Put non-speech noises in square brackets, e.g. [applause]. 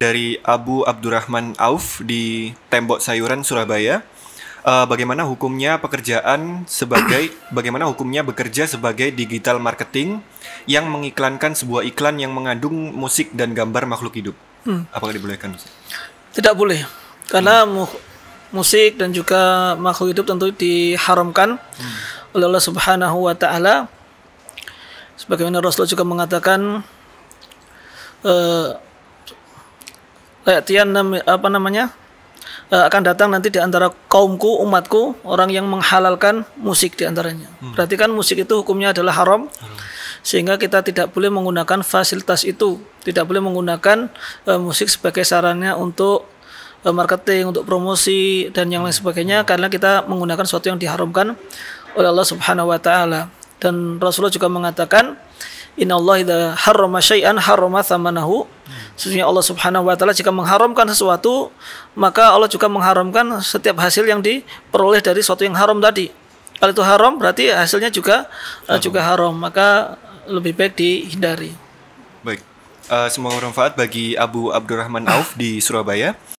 dari Abu Abdurrahman Auf di Tembok Sayuran Surabaya. Uh, bagaimana hukumnya pekerjaan sebagai [coughs] bagaimana hukumnya bekerja sebagai digital marketing yang mengiklankan sebuah iklan yang mengandung musik dan gambar makhluk hidup? Hmm. Apakah dibolehkan? Tidak boleh. Karena hmm. mu musik dan juga makhluk hidup tentu diharamkan hmm. oleh Allah Subhanahu wa taala. Sebagaimana Rasulullah juga mengatakan uh, Eh, tian apa namanya eh, akan datang nanti di antara kaumku umatku orang yang menghalalkan musik di antaranya. Hmm. Berarti kan musik itu hukumnya adalah haram. haram. Sehingga kita tidak boleh menggunakan fasilitas itu, tidak boleh menggunakan uh, musik sebagai sarannya untuk uh, marketing, untuk promosi dan yang lain hmm. sebagainya karena kita menggunakan sesuatu yang diharamkan oleh Allah Subhanahu wa taala. Dan Rasulullah juga mengatakan Inna Allah idha harrama syai'an hmm. Sesungguhnya Allah Subhanahu wa taala jika mengharamkan sesuatu, maka Allah juga mengharamkan setiap hasil yang diperoleh dari sesuatu yang haram tadi. Kalau itu haram berarti hasilnya juga eh, haram. Uh, juga haram, maka lebih baik dihindari. Baik. Uh, semoga bermanfaat bagi Abu Abdurrahman Auf di Surabaya.